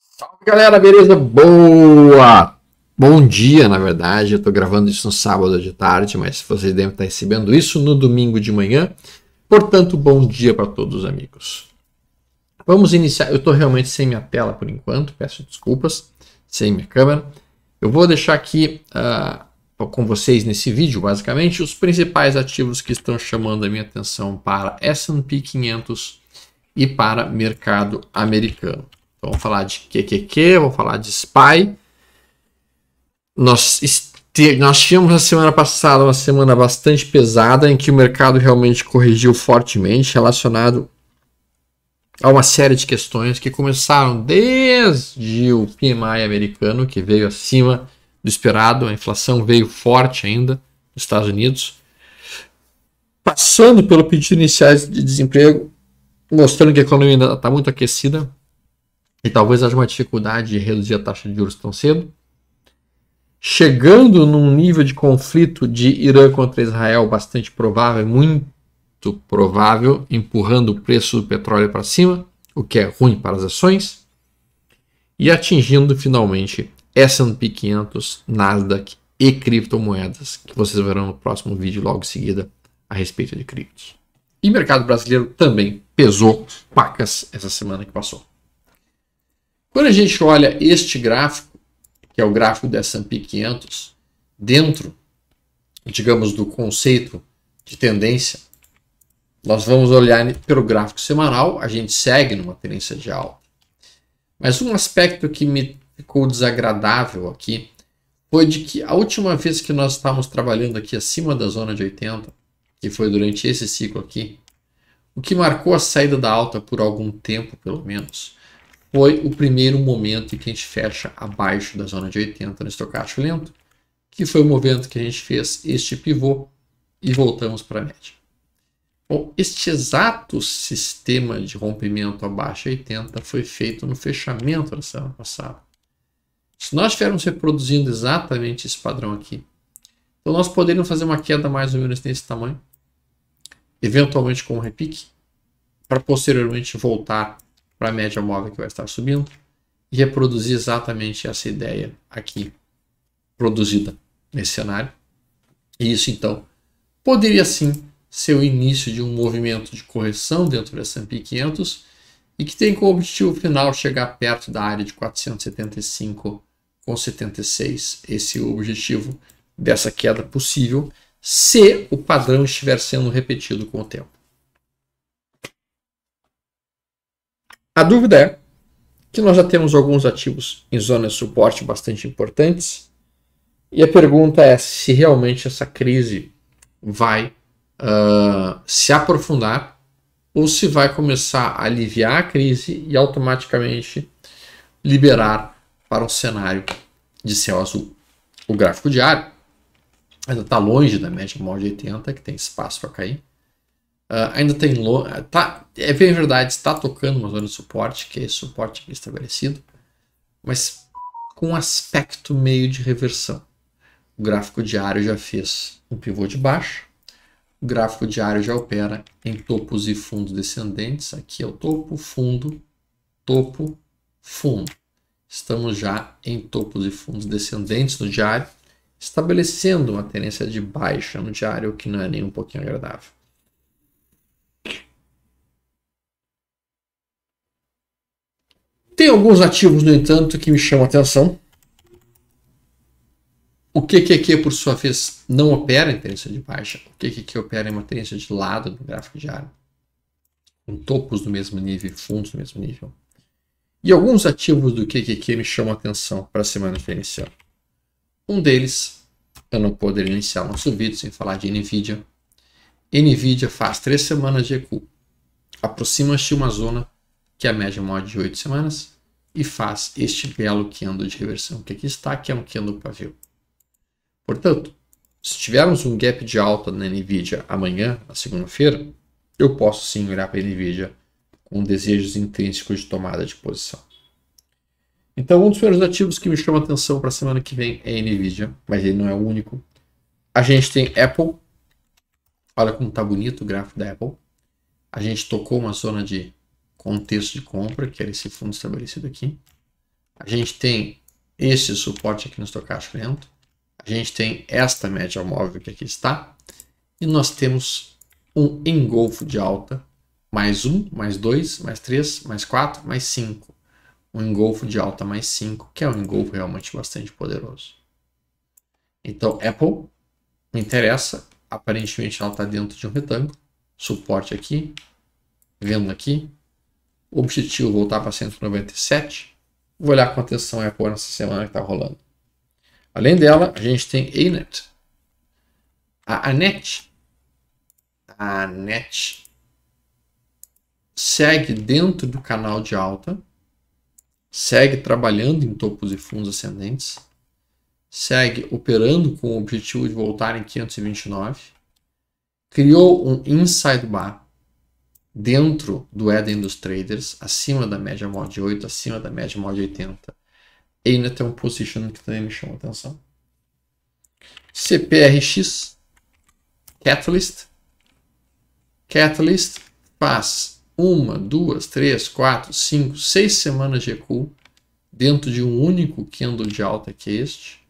Salve galera, beleza? Boa! Bom dia, na verdade. Eu tô gravando isso no sábado de tarde, mas vocês devem estar recebendo isso no domingo de manhã. Portanto, bom dia para todos, os amigos. Vamos iniciar. Eu estou realmente sem minha tela por enquanto, peço desculpas, sem minha câmera. Eu vou deixar aqui uh, com vocês nesse vídeo, basicamente, os principais ativos que estão chamando a minha atenção para S&P 500 e para mercado americano. Então, falar de QQQ, vou falar de SPY. Nós, nós tínhamos na semana passada uma semana bastante pesada em que o mercado realmente corrigiu fortemente relacionado a uma série de questões que começaram desde o PMI americano, que veio acima do esperado, a inflação veio forte ainda nos Estados Unidos, passando pelo pedido iniciais de desemprego, mostrando que a economia ainda está muito aquecida e talvez haja uma dificuldade de reduzir a taxa de juros tão cedo. Chegando num nível de conflito de Irã contra Israel bastante provável, muito provável, empurrando o preço do petróleo para cima, o que é ruim para as ações, e atingindo finalmente S&P é 500, Nasdaq e criptomoedas, que vocês verão no próximo vídeo logo em seguida a respeito de criptos. E mercado brasileiro também pesou pacas essa semana que passou. Quando a gente olha este gráfico, que é o gráfico do S&P 500, dentro, digamos, do conceito de tendência, nós vamos olhar pelo gráfico semanal, a gente segue numa tendência de alta. Mas um aspecto que me ficou desagradável aqui foi de que a última vez que nós estávamos trabalhando aqui acima da zona de 80, que foi durante esse ciclo aqui, o que marcou a saída da alta por algum tempo, pelo menos, foi o primeiro momento em que a gente fecha abaixo da zona de 80 no estocástico lento, que foi o momento que a gente fez este pivô e voltamos para a média. Bom, este exato sistema de rompimento abaixo de 80 foi feito no fechamento da semana passada. Se nós estivermos reproduzindo exatamente esse padrão aqui, então nós poderíamos fazer uma queda mais ou menos desse tamanho, eventualmente com um repique, para posteriormente voltar para a média móvel que vai estar subindo e reproduzir exatamente essa ideia aqui produzida nesse cenário. E isso então poderia sim ser o início de um movimento de correção dentro da S&P 500 e que tem como objetivo final chegar perto da área de 475 com 76 esse é objetivo dessa queda possível, se o padrão estiver sendo repetido com o tempo. A dúvida é que nós já temos alguns ativos em zonas de suporte bastante importantes, e a pergunta é se realmente essa crise vai uh, se aprofundar ou se vai começar a aliviar a crise e automaticamente liberar para o cenário de céu azul. O gráfico diário ainda está longe da média móvel de 80, que tem espaço para cair. Uh, ainda tem. Lo... Tá, é bem verdade, está tocando uma zona de suporte, que é esse suporte estabelecido, mas com um aspecto meio de reversão. O gráfico diário já fez um pivô de baixo. O gráfico diário já opera em topos e fundos descendentes. Aqui é o topo, fundo, topo, fundo estamos já em topos e fundos descendentes no diário, estabelecendo uma tendência de baixa no diário, o que não é nem um pouquinho agradável. Tem alguns ativos, no entanto, que me chamam a atenção. O QQQ, por sua vez, não opera em tendência de baixa. O QQQ opera em uma tendência de lado no gráfico diário. Com topos do mesmo nível e fundos do mesmo nível. E alguns ativos do QQQ me chamam a atenção para a semana que iniciou. Um deles, eu não poderia iniciar nosso vídeo sem falar de NVIDIA. NVIDIA faz três semanas de recuo. Aproxima-se de uma zona que é a média móvel de oito semanas e faz este belo candle de reversão que aqui está, que é um candle pavio. Portanto, se tivermos um gap de alta na NVIDIA amanhã, na segunda-feira, eu posso sim olhar para a NVIDIA com desejos intrínsecos de tomada de posição. Então, um dos primeiros ativos que me chama atenção para a semana que vem é a Nvidia, mas ele não é o único. A gente tem Apple. Olha como está bonito o gráfico da Apple. A gente tocou uma zona de contexto de compra, que era esse fundo estabelecido aqui. A gente tem esse suporte aqui no estocástico lento. A gente tem esta média móvel que aqui está. E nós temos um engolfo de alta mais um, mais dois, mais três, mais quatro, mais cinco. Um engolfo de alta mais cinco, que é um engolfo realmente bastante poderoso. Então, Apple me interessa. Aparentemente, ela está dentro de um retângulo. Suporte aqui, vendo aqui. Objetivo voltar para 197. Vou olhar com atenção a Apple nessa semana que está rolando. Além dela, a gente tem a Anet. A Anet. A Anet segue dentro do canal de alta, segue trabalhando em topos e fundos ascendentes, segue operando com o objetivo de voltar em 529, criou um inside bar dentro do Eden dos traders, acima da média mod de 8, acima da média mod de 80. E ainda tem um position que também me chama atenção. CPRX Catalyst. Catalyst faz uma, duas, três, quatro, cinco, seis semanas de recuo dentro de um único candle de alta que é este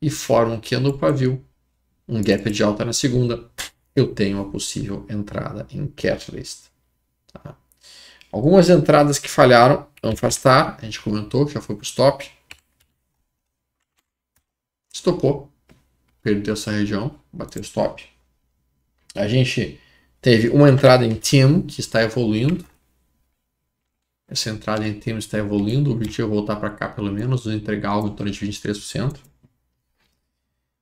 e forma um candle pavio, um gap de alta na segunda, eu tenho uma possível entrada em catalyst. Tá? Algumas entradas que falharam, afastar, tá, a gente comentou que já foi para o stop, estopou, perdeu essa região, bateu stop. A gente Teve uma entrada em Team que está evoluindo. Essa entrada em Team está evoluindo. O objetivo é voltar para cá, pelo menos, entregar algo em torno de 23%. Uh,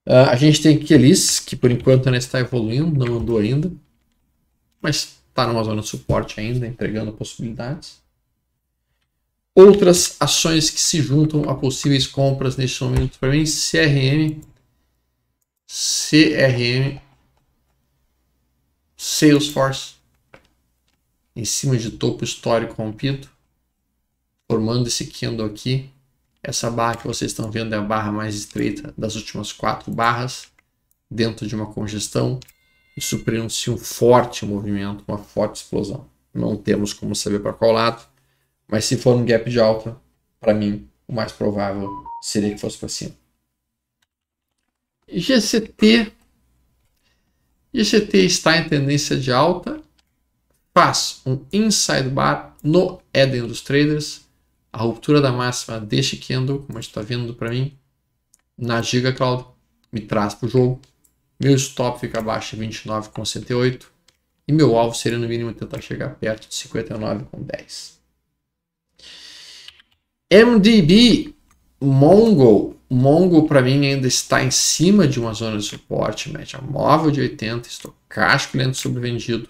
ah, a gente tem Kelis, que por enquanto ainda está evoluindo, não andou ainda. Mas está numa zona de suporte ainda, entregando possibilidades. Outras ações que se juntam a possíveis compras neste momento para mim, CRM. CRM Salesforce em cima de topo histórico rompido, formando esse candle aqui. Essa barra que vocês estão vendo é a barra mais estreita das últimas quatro barras, dentro de uma congestão. Isso se um forte movimento, uma forte explosão. Não temos como saber para qual lado, mas se for um gap de alta, para mim, o mais provável seria que fosse para cima. GCT e está em tendência de alta, faz um inside bar no Eden dos traders, a ruptura da máxima deste candle, como está vendo para mim, na Giga Cloud, me traz para o jogo. Meu stop fica abaixo de 29,68 e meu alvo seria no mínimo tentar chegar perto de 59,10. MDB Mongol Mongo para mim ainda está em cima de uma zona de suporte, média móvel de 80, estocástico lento sobrevendido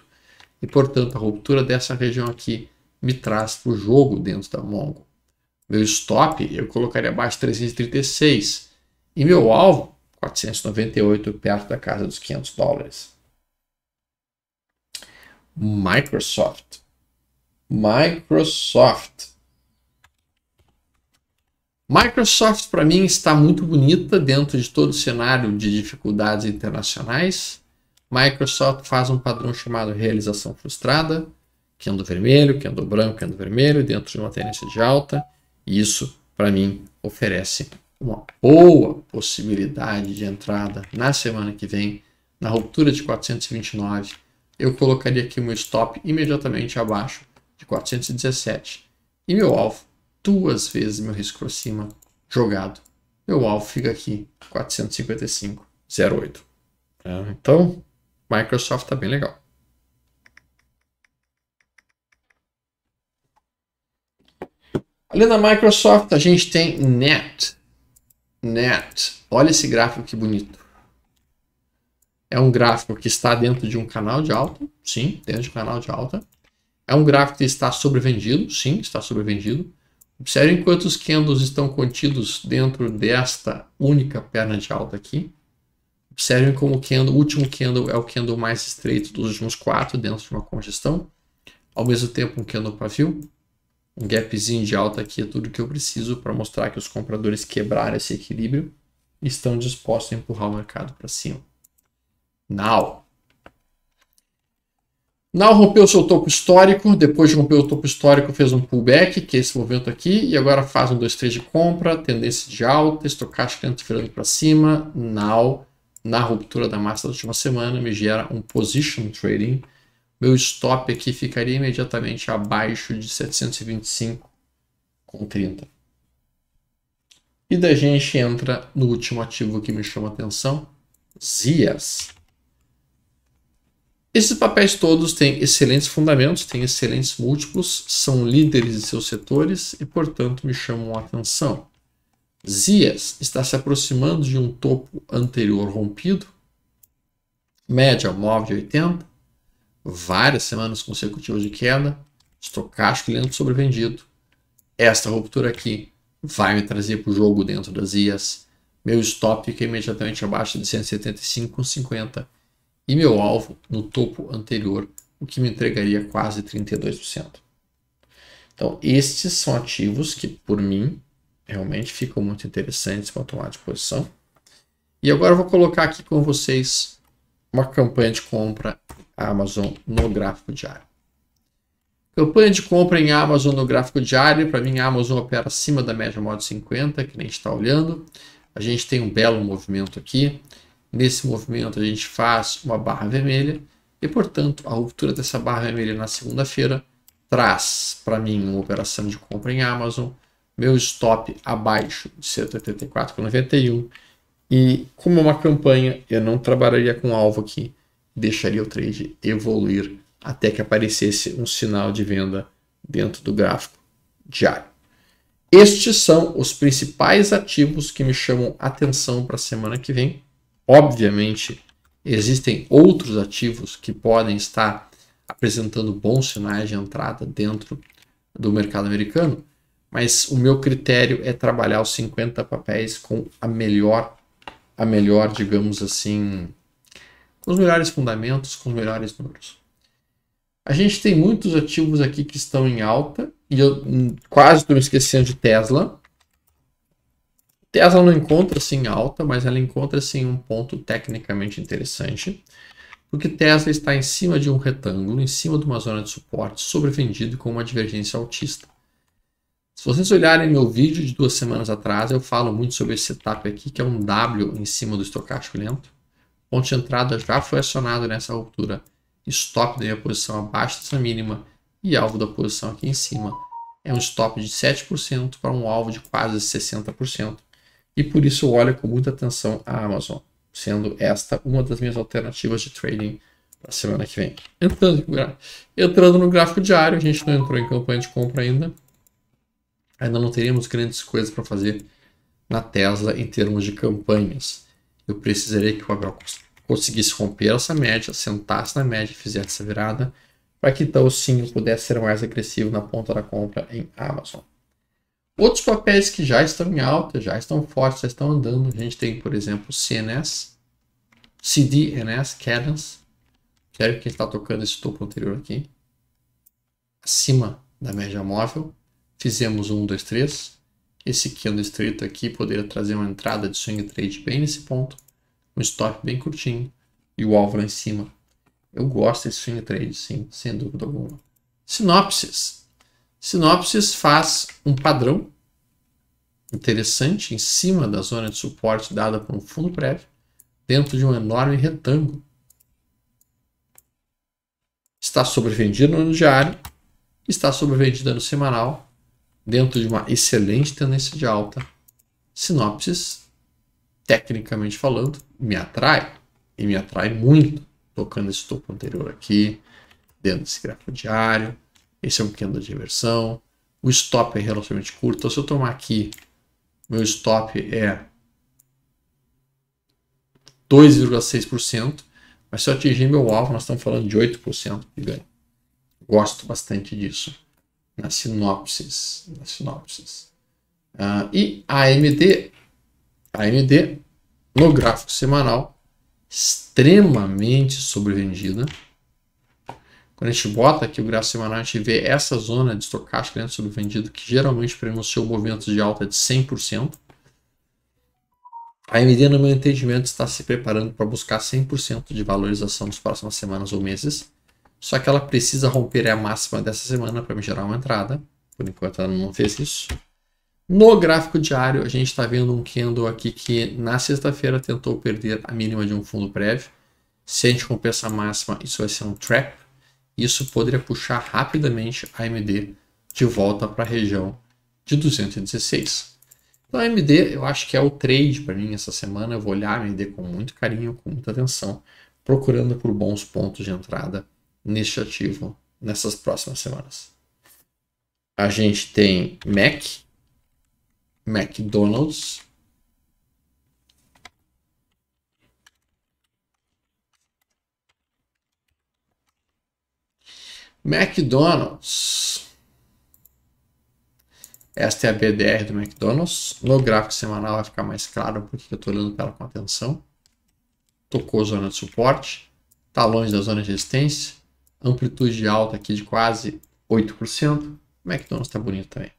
e portanto a ruptura dessa região aqui me traz para o jogo dentro da Mongo. Meu stop eu colocaria abaixo de 336 e meu alvo 498 perto da casa dos 500 dólares. Microsoft. Microsoft Microsoft, para mim, está muito bonita dentro de todo o cenário de dificuldades internacionais. Microsoft faz um padrão chamado realização frustrada, que anda vermelho, que anda branco, que anda vermelho, dentro de uma tendência de alta. E isso, para mim, oferece uma boa possibilidade de entrada na semana que vem, na ruptura de 429. Eu colocaria aqui o meu stop imediatamente abaixo de 417 e meu alvo duas vezes meu risco para cima jogado. Meu alvo fica aqui, 455,08. É, então, Microsoft está bem legal. Além da Microsoft, a gente tem Net. Net. Olha esse gráfico que bonito. É um gráfico que está dentro de um canal de alta. Sim, dentro de um canal de alta. É um gráfico que está sobrevendido. Sim, está sobrevendido. Observem quantos candles estão contidos dentro desta única perna de alta aqui. Observem como o, candle, o último candle é o candle mais estreito dos últimos quatro dentro de uma congestão. Ao mesmo tempo, um candle pavio. Um gapzinho de alta aqui é tudo que eu preciso para mostrar que os compradores quebraram esse equilíbrio e estão dispostos a empurrar o mercado para cima. Now! Now rompeu seu topo histórico, depois de romper o topo histórico fez um pullback, que é esse movimento aqui, e agora faz um 2, 3 de compra, tendência de alta, estocástica transferindo para cima. Now, na ruptura da massa da última semana, me gera um position trading. Meu stop aqui ficaria imediatamente abaixo de 725,30. E daí a gente entra no último ativo que me chama atenção, Zias. Esses papéis todos têm excelentes fundamentos, têm excelentes múltiplos, são líderes em seus setores e, portanto, me chamam a atenção. Zias está se aproximando de um topo anterior rompido, média móvel de 80, várias semanas consecutivas de queda, estocástico lento sobrevendido. Esta ruptura aqui vai me trazer para o jogo dentro das ZIAs. Meu stop fica imediatamente abaixo de 175,50 e meu alvo no topo anterior, o que me entregaria quase 32%. Então, estes são ativos que, por mim, realmente ficam muito interessantes para tomar disposição E agora eu vou colocar aqui com vocês uma campanha de compra Amazon no gráfico diário. Campanha de compra em Amazon no gráfico diário. Para mim, a Amazon opera acima da média móvel 50, que nem a gente está olhando. A gente tem um belo movimento aqui. Nesse movimento, a gente faz uma barra vermelha e, portanto, a ruptura dessa barra vermelha na segunda-feira traz para mim uma operação de compra em Amazon, meu stop abaixo de 184,91 e como é uma campanha, eu não trabalharia com alvo aqui, deixaria o trade evoluir até que aparecesse um sinal de venda dentro do gráfico diário. Estes são os principais ativos que me chamam atenção para a semana que vem. Obviamente, existem outros ativos que podem estar apresentando bons sinais de entrada dentro do mercado americano, mas o meu critério é trabalhar os 50 papéis com a melhor, a melhor, digamos assim, com os melhores fundamentos, com os melhores números. A gente tem muitos ativos aqui que estão em alta, e eu hum, quase estou me esquecendo de Tesla, Tesla não encontra assim alta, mas ela encontra assim um ponto tecnicamente interessante, porque Tesla está em cima de um retângulo, em cima de uma zona de suporte sobrevendido com uma divergência altista. Se vocês olharem meu vídeo de duas semanas atrás, eu falo muito sobre esse setup aqui, que é um W em cima do estocástico lento. O ponto de entrada já foi acionado nessa ruptura. Stop da minha posição abaixo dessa mínima e alvo da posição aqui em cima. É um stop de 7% para um alvo de quase 60% e por isso olho com muita atenção a Amazon, sendo esta uma das minhas alternativas de trading para a semana que vem. Entrando, entrando no gráfico diário, a gente não entrou em campanha de compra ainda. Ainda não teríamos grandes coisas para fazer na Tesla em termos de campanhas. Eu precisaria que o abel conseguisse romper essa média, sentasse na média e fizesse essa virada, para que então sim eu pudesse ser mais agressivo na ponta da compra em Amazon. Outros papéis que já estão em alta, já estão fortes, já estão andando. A gente tem, por exemplo, CNS, CDNS, Cadence. Quero que está tocando esse topo anterior aqui. Acima da média móvel. Fizemos um, dois, três. Esse candle é estreito aqui poderia trazer uma entrada de swing trade bem nesse ponto. Um stop bem curtinho. E o alvo lá em cima. Eu gosto desse swing trade, sim, sem dúvida alguma. Sinopses. Sinopsis faz um padrão interessante em cima da zona de suporte dada por um fundo prévio, dentro de um enorme retângulo. Está sobrevendida no diário, está sobrevendida no semanal, dentro de uma excelente tendência de alta. Sinopsis, tecnicamente falando, me atrai e me atrai muito, tocando esse topo anterior aqui, dentro desse gráfico diário, esse é um candle de inversão. O stop é relativamente curto. Então, se eu tomar aqui, meu stop é 2,6%. Mas se eu atingir meu alvo, nós estamos falando de 8% de ganho. Gosto bastante disso. Na sinopses. Na sinopses. Uh, ah, e AMD. AMD, no gráfico semanal, extremamente sobrevendida. Quando a gente bota aqui o gráfico semanal, a gente vê essa zona de estocástica dentro do vendido, que geralmente pronunciou movimentos de alta é de 100%. A AMD, no meu entendimento, está se preparando para buscar 100% de valorização nas próximas semanas ou meses. Só que ela precisa romper a máxima dessa semana para me gerar uma entrada. Por enquanto ela não fez isso. No gráfico diário, a gente está vendo um candle aqui que na sexta-feira tentou perder a mínima de um fundo prévio. Se a gente romper essa máxima, isso vai ser um trap isso poderia puxar rapidamente a AMD de volta para a região de 216. Então a AMD, eu acho que é o trade para mim essa semana. Eu vou olhar a AMD com muito carinho, com muita atenção, procurando por bons pontos de entrada neste ativo nessas próximas semanas. A gente tem Mac, McDonald's, McDonald's. Esta é a BDR do McDonald's. No gráfico semanal vai ficar mais claro porque eu estou olhando para ela com atenção. Tocou a zona de suporte, está longe da zona de resistência, amplitude alta aqui de quase 8%. O McDonald's está bonito também.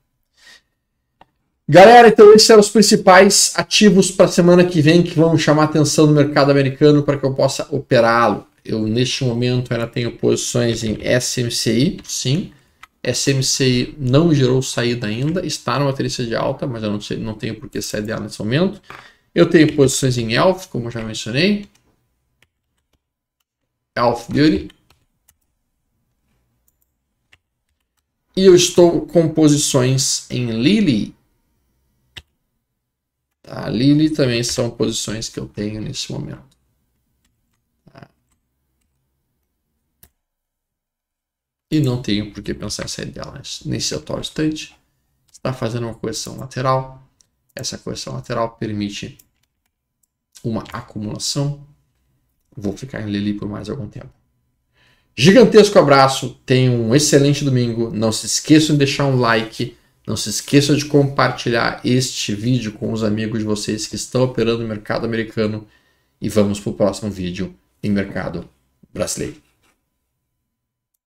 Galera, então esses eram os principais ativos para a semana que vem que vão chamar a atenção do mercado americano para que eu possa operá-lo. Eu neste momento ainda tenho posições em SMCI, sim. SMCI não gerou saída ainda, está numa tendência de alta, mas eu não, sei, não tenho por que sair dela nesse momento. Eu tenho posições em Elf, como já mencionei. Elf Beauty. E eu estou com posições em Lily. A tá, Lily também são posições que eu tenho nesse momento. e não tenho por que pensar em sair dela nesse atual instante. Está fazendo uma correção lateral. Essa correção lateral permite uma acumulação. Vou ficar em Lili por mais algum tempo. Gigantesco abraço, tenham um excelente domingo. Não se esqueçam de deixar um like, não se esqueçam de compartilhar este vídeo com os amigos de vocês que estão operando no mercado americano e vamos para o próximo vídeo em mercado brasileiro.